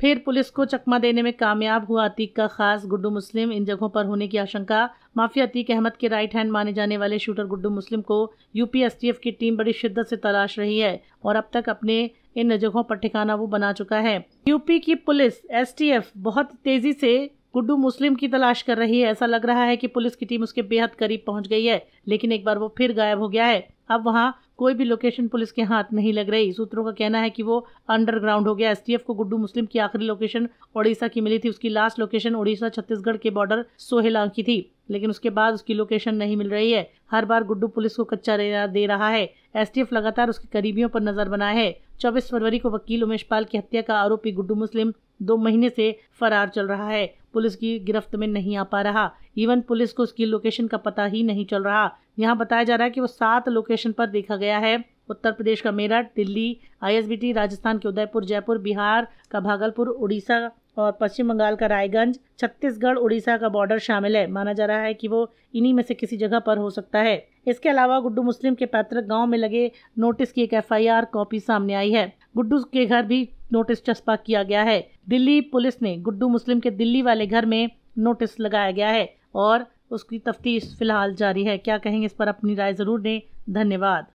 फिर पुलिस को चकमा देने में कामयाब हुआ अतीक का खास गुड्डू मुस्लिम इन जगहों पर होने की आशंका माफिया अतीक अहमद के राइट हैंड माने जाने वाले शूटर गुड्डू मुस्लिम को यूपी की टीम बड़ी शिद्दत से तलाश रही है और अब तक अपने इन जगहों पर ठिकाना वो बना चुका है यूपी की पुलिस एस बहुत तेजी से गुड्डू मुस्लिम की तलाश कर रही है ऐसा लग रहा है कि पुलिस की टीम उसके बेहद करीब पहुंच गई है लेकिन एक बार वो फिर गायब हो गया है अब वहाँ कोई भी लोकेशन पुलिस के हाथ नहीं लग रही सूत्रों का कहना है कि वो अंडरग्राउंड हो गया एस को गुड्डू मुस्लिम की आखिरी लोकेशन ओडिशा की मिली थी उसकी लास्ट लोकेशन ओडिशा छत्तीसगढ़ के बॉर्डर सोहेला की थी लेकिन उसके बाद उसकी लोकेशन नहीं मिल रही है हर बार गुड्डू पुलिस को कच्चा दे रहा है एस लगातार उसके करीबियों पर नजर बनाए है चौबीस फरवरी को वकील उमेश पाल की हत्या का आरोपी गुड्डू मुस्लिम दो महीने से फरार चल रहा है पुलिस की गिरफ्त में नहीं आ पा रहा इवन पुलिस को उसकी लोकेशन का पता ही नहीं चल रहा यहाँ बताया जा रहा है कि वो सात लोकेशन पर देखा गया है उत्तर प्रदेश का मेरठ दिल्ली आईएसबीटी राजस्थान के उदयपुर जयपुर बिहार का भागलपुर उड़ीसा और पश्चिम बंगाल का रायगंज छत्तीसगढ़ उड़ीसा का बॉर्डर शामिल है माना जा रहा है कि वो इन्हीं में से किसी जगह पर हो सकता है इसके अलावा गुड्डू मुस्लिम के पैतृक गांव में लगे नोटिस की एक एफआईआर कॉपी सामने आई है गुड्डू के घर भी नोटिस चस्पा किया गया है दिल्ली पुलिस ने गुड्डू मुस्लिम के दिल्ली वाले घर में नोटिस लगाया गया है और उसकी तफ्तीश फ़िलहाल जारी है क्या कहेंगे इस पर अपनी राय ज़रूर दें धन्यवाद